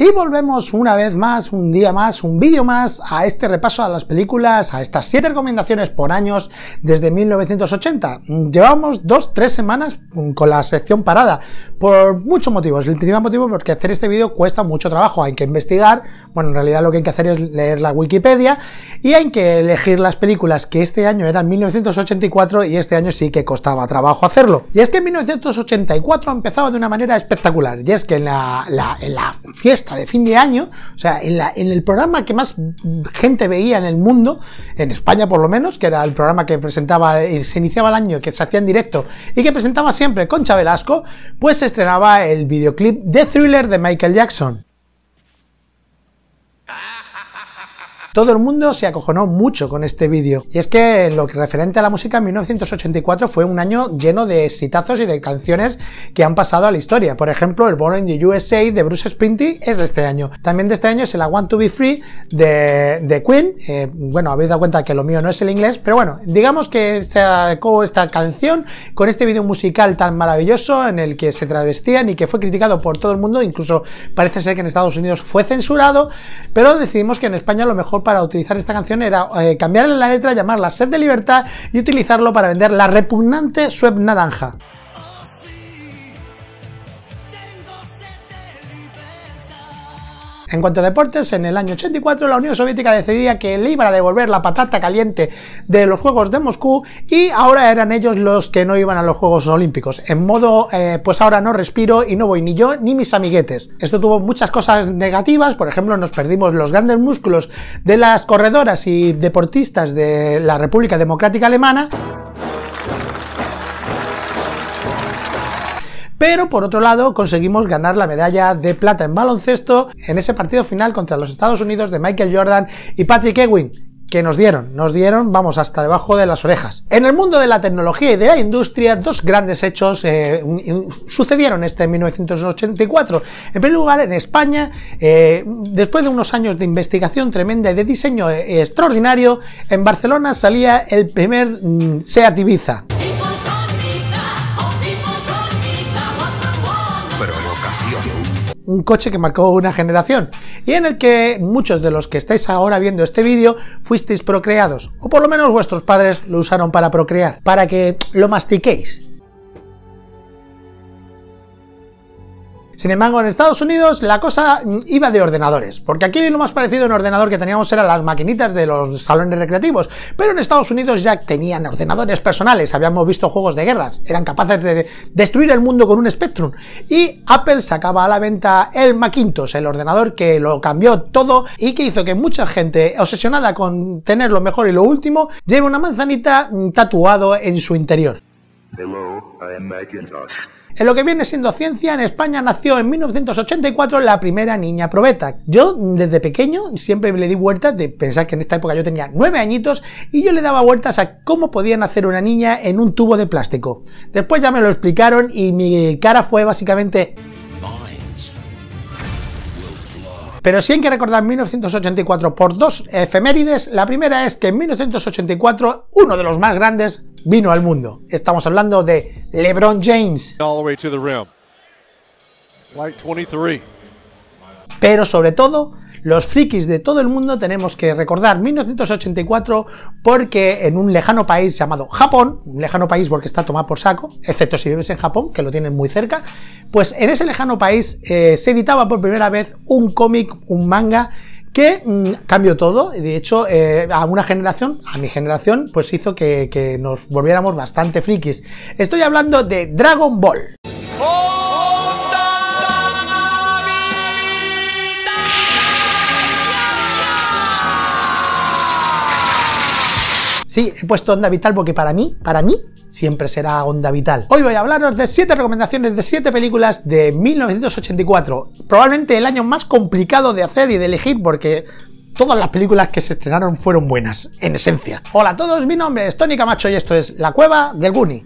Y volvemos una vez más, un día más, un vídeo más a este repaso a las películas, a estas 7 recomendaciones por años desde 1980. Mm, llevamos 2-3 semanas mm, con la sección parada por muchos motivos. El principal motivo es porque hacer este vídeo cuesta mucho trabajo. Hay que investigar, bueno, en realidad lo que hay que hacer es leer la Wikipedia y hay que elegir las películas que este año eran 1984 y este año sí que costaba trabajo hacerlo. Y es que en 1984 empezaba de una manera espectacular y es que en la fiesta de fin de año, o sea, en, el programa que más gente veía en el mundo, en España por lo menos, que era el programa que presentaba, eh, se iniciaba el año, que se hacía en directo y que presentaba siempre Concha Velasco, pues se estrenaba el videoclip de Thriller de Michael Jackson. Todo el mundo se acojonó mucho con este vídeo. Y es que lo que referente a la música, 1984 fue un año lleno de exitazos y de canciones que han pasado a la historia. Por ejemplo, el Born in the USA de Bruce Springsteen es de este año. También de este año es el I Want to Be Free de, de Queen. Eh, bueno, habéis dado cuenta que lo mío no es el inglés, pero bueno, digamos que sacó esta canción con este vídeo musical tan maravilloso en el que se travestían y que fue criticado por todo el mundo, incluso parece ser que en Estados Unidos fue censurado, pero decidimos que en España lo mejor para utilizar esta canción era cambiar eh, cambiarle la letra, llamarla Set de Libertad y utilizarlo para vender la repugnante web Naranja. En cuanto a deportes, en el año 84 la Unión Soviética decidía que le iba a devolver la patata caliente de los Juegos de Moscú y ahora eran ellos los que no iban a los Juegos Olímpicos. En modo, eh, pues ahora no respiro y no voy ni yo ni mis amiguetes. Esto tuvo muchas cosas negativas, por ejemplo, nos perdimos los grandes músculos de las corredoras y deportistas de la República Democrática Alemana. Pero por otro lado, conseguimos ganar la medalla de plata en baloncesto en ese partido final contra los Estados Unidos de Michael Jordan y Patrick Ewing, que nos dieron, nos dieron, vamos, hasta debajo de las orejas. En el mundo de la tecnología y de la industria, dos grandes hechos eh, sucedieron este 1984. En primer lugar, en España, eh, después de unos años de investigación tremenda y de diseño eh, extraordinario, en Barcelona salía el primer sea mm, SEAT Ibiza. un coche que marcó una generación y en el que muchos de los que estáis ahora viendo este vídeo fuisteis procreados, o por lo menos vuestros padres lo usaron para procrear, para que lo mastiquéis Sin embargo, en Estados Unidos la cosa iba de ordenadores, porque aquí lo más parecido a un ordenador que teníamos eran las maquinitas de los salones recreativos, pero en Estados Unidos ya tenían ordenadores personales, habíamos visto juegos de guerras, eran capaces de destruir el mundo con un Spectrum, y Apple sacaba a la venta el Macintosh, el ordenador que lo cambió todo y que hizo que mucha gente obsesionada con tener lo mejor y lo último lleve una manzanita tatuado en su interior. Macintosh. En lo que viene siendo ciencia, en España nació en 1984 la primera niña probeta. Yo desde pequeño siempre le di vueltas de pensar que en esta época yo tenía nueve añitos y yo le daba vueltas a cómo podían hacer una niña en un tubo de plástico. Después ya me lo explicaron y mi cara fue básicamente... Pero sí hay que recordar 1984 por dos efemérides. La primera es que en 1984 uno de los más grandes vino al mundo. Estamos hablando de LeBron James. Pero sobre todo, los frikis de todo el mundo tenemos que recordar 1984 porque en un lejano país llamado Japón, un lejano país porque está tomado por saco, excepto si vives en Japón, que lo tienen muy cerca, pues en ese lejano país eh, se editaba por primera vez un cómic, un manga que mm, cambió todo. De hecho, eh, a una generación, a mi generación, pues hizo que, nos volviéramos bastante frikis. Estoy hablando de Dragon Ball. Sí, he puesto onda vital porque para mí, para mí, siempre será onda vital. Hoy voy a hablaros de 7 recomendaciones de 7 películas de 1984. Probablemente el año más complicado de hacer y de elegir porque todas las películas que se estrenaron fueron buenas, en esencia. Hola a todos, mi nombre es Tony Camacho y esto es La Cueva del Guni.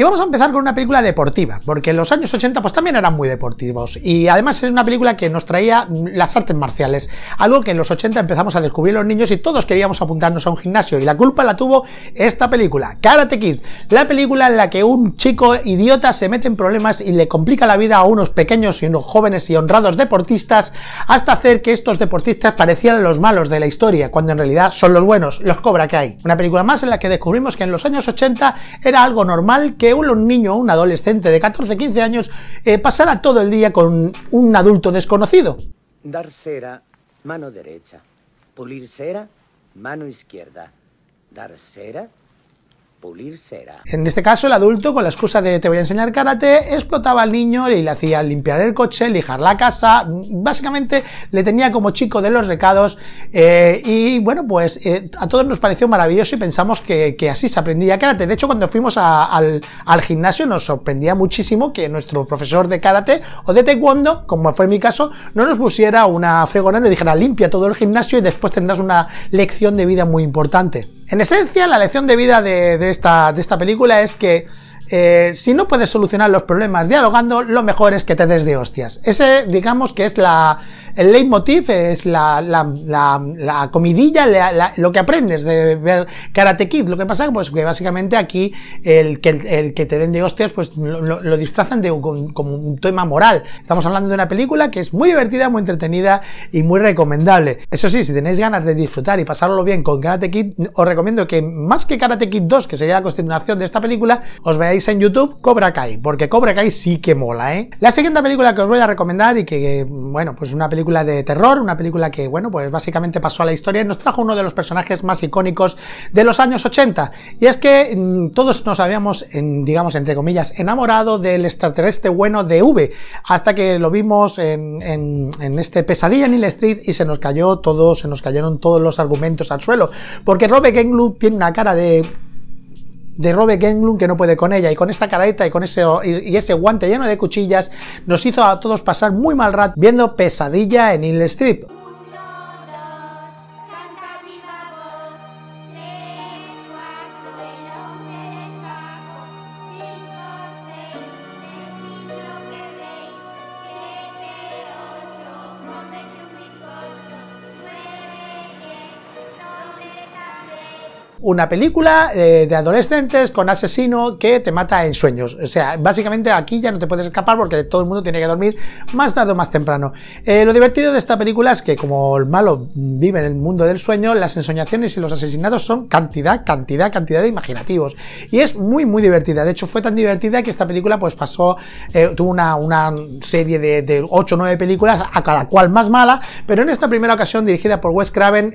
Y vamos a empezar con una película deportiva, porque en los años 80 pues también eran muy deportivos. Y además es una película que nos traía las artes marciales, algo que en los 80 empezamos a descubrir los niños y todos queríamos apuntarnos a un gimnasio. Y la culpa la tuvo esta película, Karate Kid, la película en la que un chico idiota se mete en problemas y le complica la vida a unos pequeños y unos jóvenes y honrados deportistas hasta hacer que estos deportistas parecieran los malos de la historia, cuando en realidad son los buenos, los Cobra que hay. Una película más en la que descubrimos que en los años 80 era algo normal que un niño o un adolescente de 14, 15 años eh, pasara todo el día con un adulto desconocido. Dar cera, mano derecha. Pulir cera, mano izquierda. Dar cera, en este caso, el adulto, con la excusa de te voy a enseñar karate, explotaba al niño y le hacía limpiar el coche, lijar la casa, básicamente le tenía como chico de los recados eh, y bueno, pues eh, a todos nos pareció maravilloso y pensamos que, así se aprendía karate. De hecho, cuando fuimos al, gimnasio nos sorprendía muchísimo que nuestro profesor de karate o de taekwondo, como fue mi caso, no nos pusiera una fregona y dijera limpia todo el gimnasio y después tendrás una lección de vida muy importante. En esencia, la lección de vida de, esta, de esta, película es que eh, si no puedes solucionar los problemas dialogando, lo mejor es que te des de hostias. Ese, digamos que es la, el leitmotiv es la, comidilla, lo que aprendes de ver Karate Kid. Lo que pasa es pues, que básicamente aquí el que, te den de hostias pues lo, disfrazan de como un tema moral. Estamos hablando de una película que es muy divertida, muy entretenida y muy recomendable. Eso sí, si tenéis ganas de disfrutar y pasarlo bien con Karate Kid, os recomiendo que más que Karate Kid 2, que sería la continuación de esta película, os veáis en YouTube Cobra Kai, porque Cobra Kai sí que mola, ¿eh? La segunda película que os voy a recomendar y que, bueno, pues una película película de terror, una película que, bueno, pues básicamente pasó a la historia y nos trajo uno de los personajes más icónicos de los años 80. Y es que mm, todos nos habíamos, en, digamos, entre comillas, enamorado del extraterrestre bueno de V, hasta que lo vimos en, en, en este pesadilla en el Street y se nos cayó todo, se nos cayeron todos los argumentos al suelo, porque Robert Englund tiene una cara de de Robert Englund que no puede con ella y con esta careta y con ese, y, ese guante lleno de cuchillas nos hizo a todos pasar muy mal rato viendo Pesadilla en Hill Strip. una película eh, de adolescentes con asesino que te mata en sueños. O sea, básicamente aquí ya no te puedes escapar porque todo el mundo tiene que dormir más tarde o más temprano. Eh, lo divertido de esta película es que como el malo vive en el mundo del sueño, las ensoñaciones y los asesinatos son cantidad, cantidad, cantidad de imaginativos. Y es muy, muy divertida. De hecho, fue tan divertida que esta película pues pasó, eh, tuvo una, serie de, de 8 o 9 películas, a cada cual más mala, pero en esta primera ocasión dirigida por Wes Craven,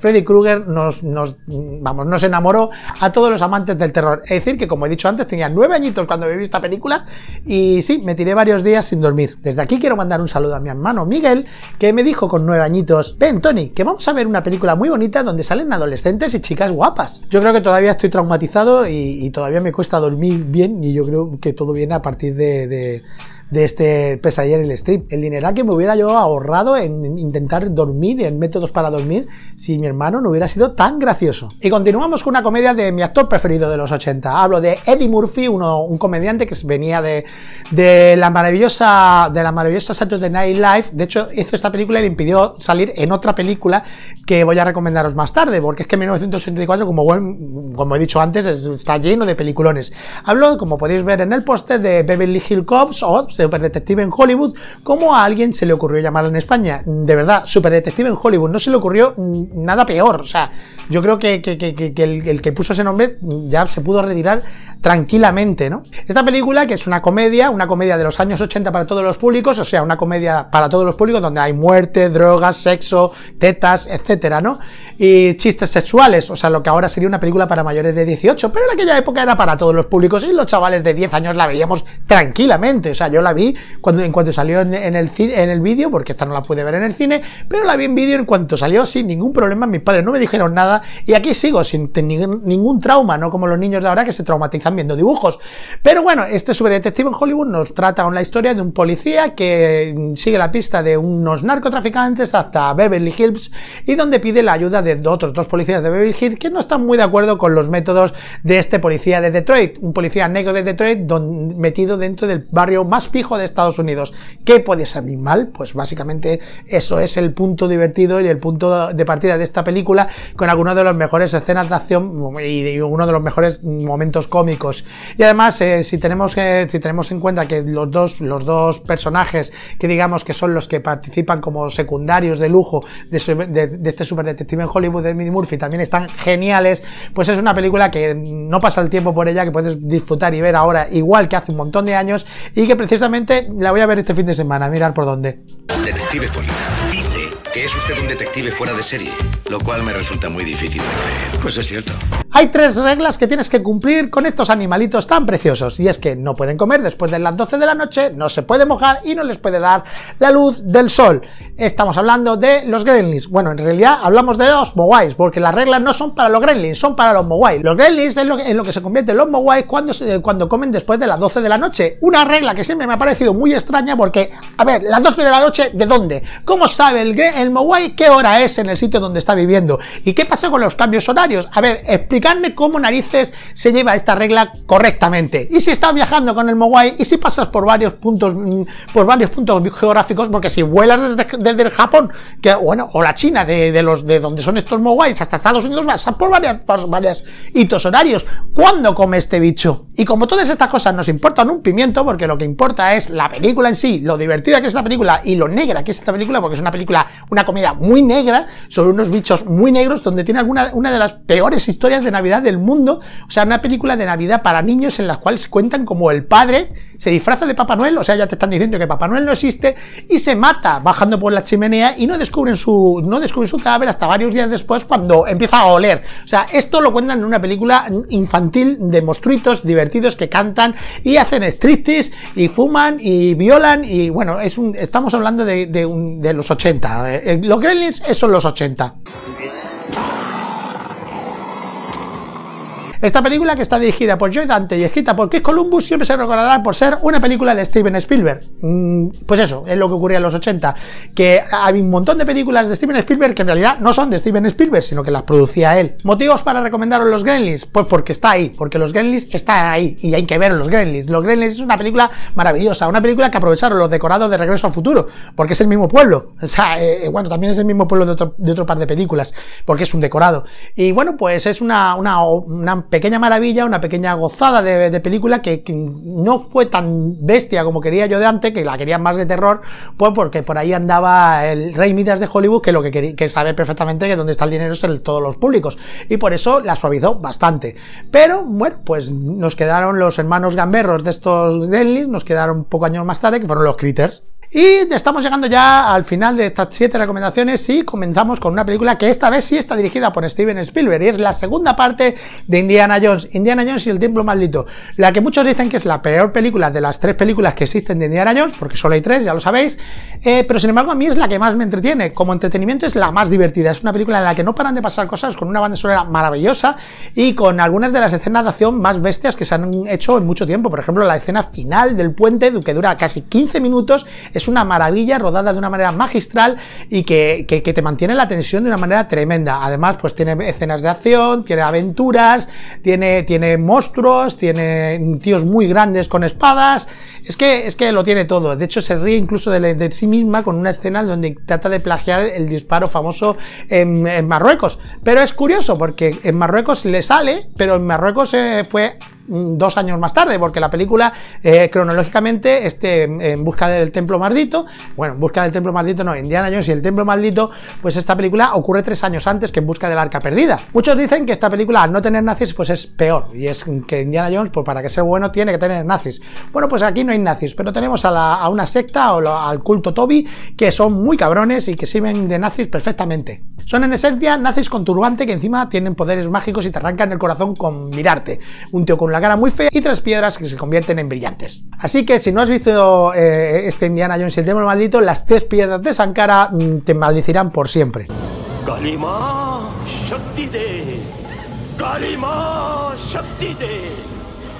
Freddy Krueger nos, nos, vamos, nos enamoró a todos los amantes del terror. Es decir, que como he dicho antes, tenía nueve añitos cuando vi esta película y sí, me tiré varios días sin dormir. Desde aquí quiero mandar un saludo a mi hermano Miguel, que me dijo con nueve añitos, ven Tony, que vamos a ver una película muy bonita donde salen adolescentes y chicas guapas. Yo creo que todavía estoy traumatizado y, todavía me cuesta dormir bien y yo creo que todo viene a partir de de este pesadilla en el strip. El dinero que me hubiera yo ahorrado en intentar dormir, en métodos para dormir, si mi hermano no hubiera sido tan gracioso. Y continuamos con una comedia de mi actor preferido de los 80. Hablo de Eddie Murphy, un comediante que venía de, de la maravillosa de la maravillosa Saturday Night Live. De hecho, hizo esta película y le impidió salir en otra película que voy a recomendaros más tarde, porque es que 1984, como, buen, como he dicho antes, está lleno de peliculones. Hablo, como podéis ver en el póster, de Beverly Hill Cops o Super detective en Hollywood, como a alguien se le ocurrió llamarlo en España. De verdad, Super detective en Hollywood, no se le ocurrió nada peor. O sea, yo creo que, el, el, que puso ese nombre ya se pudo retirar tranquilamente, ¿no? Esta película, que es una comedia, una comedia de los años 80 para todos los públicos, o sea, una comedia para todos los públicos donde hay muerte, drogas, sexo, tetas, etcétera, ¿no? Y chistes sexuales, o sea, lo que ahora sería una película para mayores de 18, pero en aquella época era para todos los públicos y los chavales de 10 años la veíamos tranquilamente, o sea, yo la vi cuando, en cuanto salió en, en el, en el vídeo, porque esta no la pude ver en el cine, pero la vi en vídeo en cuanto salió sin ningún problema. Mis padres no me dijeron nada y aquí sigo sin ningún trauma, no como los niños de ahora que se traumatizan viendo dibujos. Pero bueno, este superdetective en Hollywood nos trata la historia de un policía que mm, sigue la pista de unos narcotraficantes hasta Beverly Hills y donde pide la ayuda de otros dos policías de Beverly Hills que no están muy de acuerdo con los métodos de este policía de Detroit, un policía negro de Detroit metido dentro del barrio más hijo de Estados Unidos. ¿Qué puede salir mal? Pues básicamente eso es el punto divertido y el punto de partida de esta película con algunas de las mejores escenas de acción y uno de los mejores momentos cómicos. Y además, eh, si, tenemos, si tenemos en cuenta que los dos, los dos personajes que digamos que son los que participan como secundarios de lujo de, este super detective este en Hollywood de Eddie Murphy también están geniales, pues es una película que no pasa el tiempo por ella, que puedes disfrutar y ver ahora igual que hace un montón de años y que precisamente la voy a ver este fin de semana, mirar por dónde. Detective Poliza dice que es usted un detective fuera de serie, lo cual me resulta muy difícil de creer. Pues es cierto. Hay tres reglas que tienes que cumplir con estos animalitos tan preciosos, y es que no pueden comer después de las 12 de la noche, no se puede mojar y no les puede dar la luz del sol. Estamos hablando de los gremlins. Bueno, en realidad hablamos de los moguais, porque las reglas no son para los gremlins, son para los mowais. Los gremlins es lo, en lo que se convierte los mowais cuando, cuando comen después de las 12 de la noche. Una regla que siempre me ha parecido muy extraña porque, a ver, las 12 de la noche, ¿de dónde? ¿Cómo sabe el, el qué hora es en el sitio donde está viviendo? ¿Y qué pasa con los cambios horarios? A ver, explica explicadme cómo narices se lleva esta regla correctamente. Y si estás viajando con el mowai y si pasas por varios puntos, mm, por varios puntos geográficos, porque si vuelas desde, el Japón, bueno, o la China, de, los de donde son estos mowais hasta Estados Unidos, vas por varias, hitos horarios. ¿Cuándo come este bicho? Y como todas estas cosas nos importan un pimiento, porque lo que importa es la película en sí, lo divertida que es esta película y lo negra que es esta película, porque es una película, una comida muy negra sobre unos bichos muy negros donde tiene alguna una de las peores historias de Navidad del mundo. O sea, una película de Navidad para niños en las cuales cuentan como el padre se disfraza de Papá Noel, o sea, ya te están diciendo que Papá Noel no existe, y se mata bajando por la chimenea y no descubren su, no descubren su cadáver hasta varios días después cuando empieza a oler. O sea, esto lo cuentan en una película infantil de monstruitos divertidos que cantan y hacen striptease y fuman y violan y bueno, es un, estamos hablando de, los 80. Los Gremlins son los 80. Esta película, que está dirigida por Joy Dante y escrita por Chris Columbus, siempre se recordará por ser una película de Steven Spielberg. Mm, pues eso, es lo que ocurría en los 80, que hay un montón de películas de Steven Spielberg que en realidad no son de Steven Spielberg, sino que las producía él. ¿Motivos para recomendaros los Gremlins? Pues porque está ahí, porque los Gremlins están ahí y hay que ver los Gremlins. Los Gremlins es una película maravillosa, una película que aprovecharon los decorados de Regreso al Futuro, porque es el mismo pueblo. O sea, eh, eh, bueno, también es el mismo pueblo de otro, par de películas, porque es un decorado. Y bueno, pues es una, una pequeña maravilla, una pequeña gozada de, película que, no fue tan bestia como quería yo de antes, que la quería más de terror, pues porque por ahí andaba el rey Midas de Hollywood, que lo que, quería, que sabe perfectamente que donde está el dinero es en todos los públicos, y por eso la suavizó bastante. Pero bueno, pues nos quedaron los hermanos gamberros de estos Gremlins, nos quedaron poco años más tarde, que fueron los Critters. Y estamos llegando ya al final de estas siete recomendaciones y comenzamos con una película que esta vez sí está dirigida por Steven Spielberg y es la segunda parte de Indiana Indiana Jones, Indiana Jones y el templo maldito. La que muchos dicen que es la peor película de las tres películas que existen de Indiana Jones, porque solo hay tres, ya lo sabéis, eh, pero sin embargo a mí es la que más me entretiene. Como entretenimiento es la más divertida. Es una película en la que no paran de pasar cosas con una banda sonora maravillosa y con algunas de las escenas de acción más bestias que se han hecho en mucho tiempo. Por ejemplo, la escena final del puente, que dura casi 15 minutos, es una maravilla rodada de una manera magistral y que, que te mantiene la tensión de una manera tremenda. Además, pues tiene escenas de acción, tiene aventuras, tiene, tiene monstruos, tiene tíos muy grandes con espadas. Es que, es que lo tiene todo. De hecho, se ríe incluso de, sí misma con una escena donde trata de plagiar el disparo famoso en, Marruecos. Pero es curioso porque en Marruecos le sale, pero en Marruecos se eh, fue Mm, dos años más tarde, porque la película eh, cronológicamente este en busca del templo maldito, bueno, en busca del templo maldito no, Indiana Jones y el templo maldito, pues esta película ocurre tres años antes que en busca del arca perdida. Muchos dicen que esta película al no tener nazis pues es peor, y es que Indiana Jones pues para que sea bueno tiene que tener nazis. Bueno, pues aquí no hay nazis, pero tenemos a, una secta o al culto Toby que son muy cabrones y que sirven de nazis perfectamente. Son en esencia nazis con turbante que encima tienen poderes mágicos y te arrancan el corazón con mirarte. Un tío con cara muy fea y tres piedras que se convierten en brillantes. Así que si no has visto eh, este Indiana Jones y el demonio maldito, las tres piedras de Sankara mm, te maldecirán por siempre.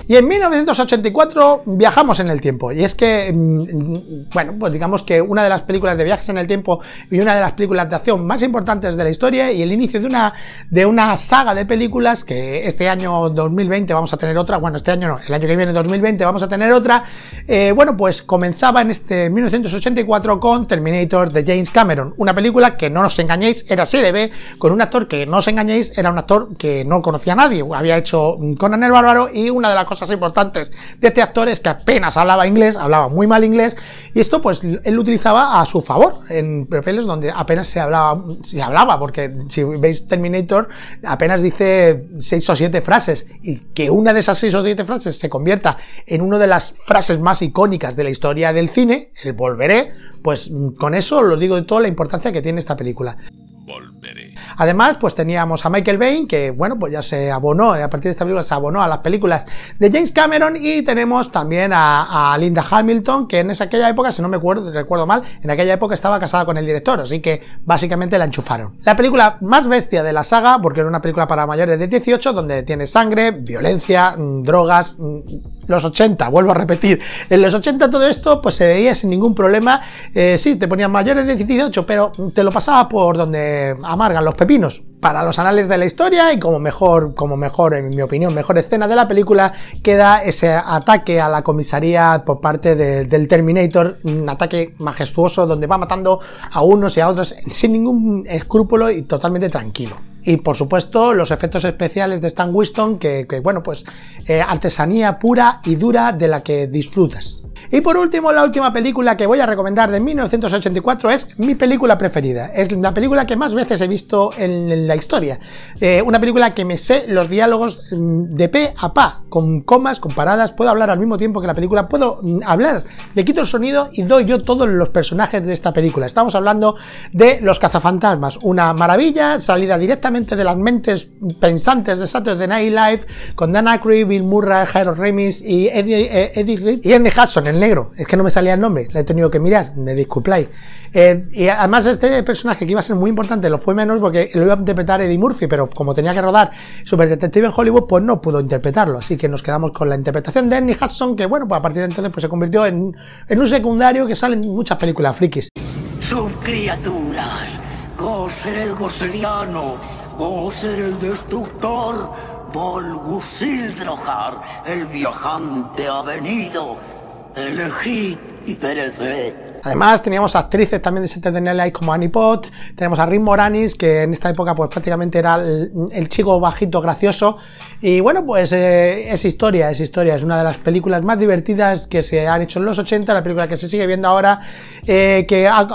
Y en 1984 viajamos en el tiempo. Y es que, mm, mm, bueno, pues digamos que una de las películas de viajes en el tiempo y una de las películas de acción más importantes de la historia y el inicio de una, de una saga de películas que este año 2020 vamos a tener otra. Bueno, este año no, el año que viene 2020 vamos a tener otra. Eh, bueno, pues comenzaba en este 1984 con Terminator de James Cameron. Una película que no nos engañéis, era serie B, con un actor que no os engañéis, era un actor que no conocía a nadie. Había hecho mm, Conan el Bárbaro y una de las cosas cosas importantes de este actor es que apenas hablaba inglés, hablaba muy mal inglés, y esto pues él lo utilizaba a su favor en papeles donde apenas se hablaba, se hablaba, porque si veis Terminator apenas dice seis o siete frases, y que una de esas seis o siete frases se convierta en una de las frases más icónicas de la historia del cine, el volveré, pues con eso lo digo de toda la importancia que tiene esta película. Además, pues teníamos a Michael Bay, que bueno, pues ya se abonó, a partir de esta película se abonó a las películas de James Cameron y tenemos también a, Linda Hamilton, que en esa, aquella época, si no me acuerdo, recuerdo mal, en aquella época estaba casada con el director, así que básicamente la enchufaron. La película más bestia de la saga, porque era una película para mayores de 18, donde tiene sangre, violencia, mm, drogas, mm, los 80, vuelvo a repetir, en los 80 todo esto pues se veía sin ningún problema, eh, sí, te ponían mayores de 18, pero te lo pasaba por donde amargan los pepinos, para los anales de la historia y como mejor, como mejor, en mi opinión, mejor escena de la película queda ese ataque a la comisaría por parte del Terminator, un ataque majestuoso donde va matando a unos y a otros sin ningún escrúpulo y totalmente tranquilo. Y por supuesto, los efectos especiales de Stan Winston, que, que bueno, pues eh, artesanía pura y dura de la que disfrutas. Y por último, la última película que voy a recomendar de 1984 es mi película preferida. Es la película que más veces he visto en la historia. Eh, una película que me sé los diálogos mm, de pe a pa, con comas, con paradas. Puedo hablar al mismo tiempo que la película, puedo mm, hablar. Le quito el sonido y doy yo todos los personajes de esta película. Estamos hablando de Los Cazafantasmas. Una maravilla, salida directamente de las mentes pensantes de Saturday Night Live, con Dan Aykroyd, Bill Murray, Harold Remis y Eddie, eh, Eddie, Reed, y Andy Hudson. El es que no me salía el nombre, la he tenido que mirar, me disculpáis. Eh, y además este personaje que iba a ser muy importante lo fue menos porque lo iba a interpretar Eddie Murphy, pero como tenía que rodar Super Detective en Hollywood, pues no pudo interpretarlo, así que nos quedamos con la interpretación de Ernie Hudson, que bueno, pues a partir de entonces pues se convirtió en, un secundario que sale en muchas películas frikis. Subcriaturas criaturas, ser el Gosseriano, ser el Destructor, Volgusildrojar el viajante ha venido الأخير Además, teníamos actrices también de tenerle ahí como Annie Potts, tenemos a Rick Moranis, que en esta época pues prácticamente era el, chico bajito, gracioso, y bueno, pues eh, es historia, es historia, es una de las películas más divertidas que se han hecho en los 80, la película que se sigue viendo ahora, eh, que, ha,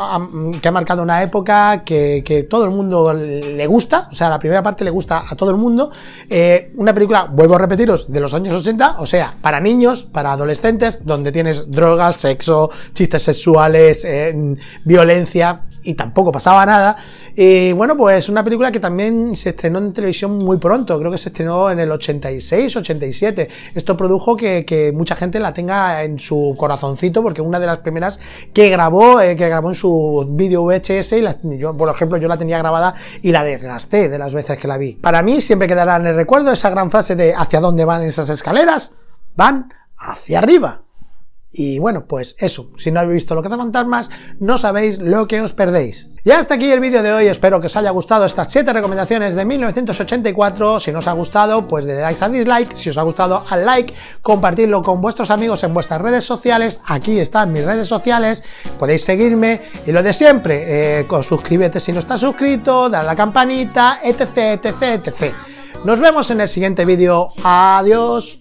que, ha, marcado una época que, todo el mundo le gusta, o sea, la primera parte le gusta a todo el mundo, eh, una película, vuelvo a repetiros, de los años 80, o sea, para niños, para adolescentes, donde tienes drogas, sexo, chistes sexuales, eh, violencia, y tampoco pasaba nada. Y bueno, pues es una película que también se estrenó en televisión muy pronto, creo que se estrenó en el 86, 87. Esto produjo que, mucha gente la tenga en su corazoncito, porque una de las primeras que grabó, eh, que grabó en su vídeo VHS, y yo, por ejemplo, yo la tenía grabada y la desgasté de las veces que la vi. Para mí siempre quedará en el recuerdo esa gran frase de ¿hacia dónde van esas escaleras? Van hacia arriba. Y bueno, pues eso, si no habéis visto lo que fantasmas, no sabéis lo que os perdéis. Y hasta aquí el vídeo de hoy, espero que os haya gustado estas 7 recomendaciones de 1984, si no os ha gustado, pues le dais a dislike, si os ha gustado al like, compartidlo con vuestros amigos en vuestras redes sociales, aquí están mis redes sociales, podéis seguirme, y lo de siempre, eh, suscríbete si no estás suscrito, dale a la campanita, etc, etc, etc. Nos vemos en el siguiente vídeo, adiós.